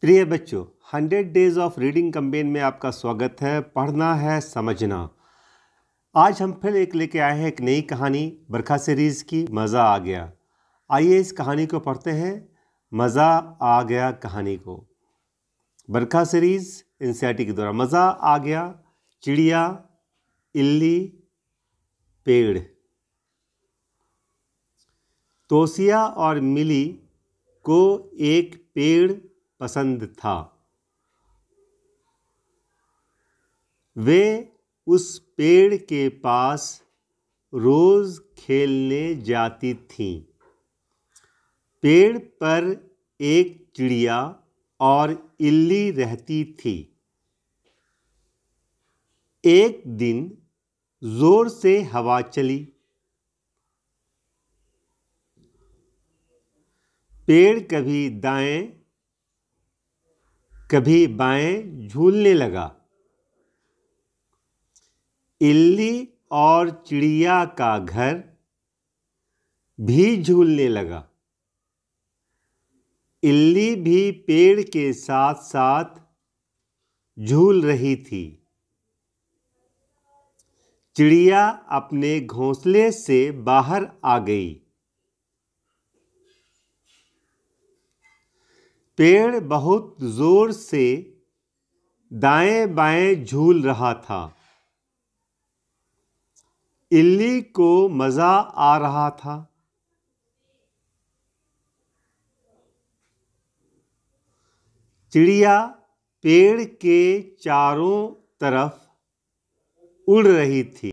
प्रिय बच्चों hundred days of reading campaign में आपका स्वागत है पढ़ना है समझना आज हम फिर एक लेके आए हैं एक नई कहानी बरखा सीरीज़ की मज़ा आ गया आइए इस कहानी को पढ़ते हैं मज़ा आ गया कहानी को बरखा सीरीज़ एनसीईआरटी के द्वारा मज़ा आ गया चिड़िया इल्ली पेड़ तोसिया और मिली को एक पेड़ पसंद था वे उस पेड़ के पास रोज़ खेलने जाती थी पेड़ पर एक चिड़िया और इल्ली रहती थी एक दिन ज़ोर से हवा चली पेड़ कभी दाएं कभी बाएं झूलने लगा इल्ली और चिड़िया का घर भी झूलने लगा इल्ली भी पेड़ के साथ साथ झूल रही थी चिड़िया अपने घोंसले से बाहर आ गई पेड़ बहुत जोर से दाएं बाएं झूल रहा था इल्ली को मज़ा आ रहा था चिड़िया पेड़ के चारों तरफ उड़ रही थी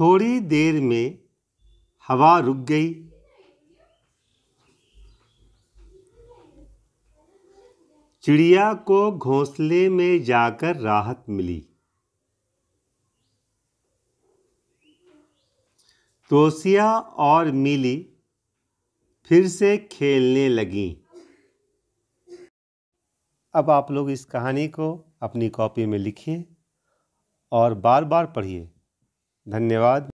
थोड़ी देर में हवा रुक गई चिड़िया को घोंसले में जाकर राहत मिली तोसिया और मिली फिर से खेलने लगी अब आप लोग इस कहानी को अपनी कॉपी में लिखिए और बार बार पढ़िए धन्यवाद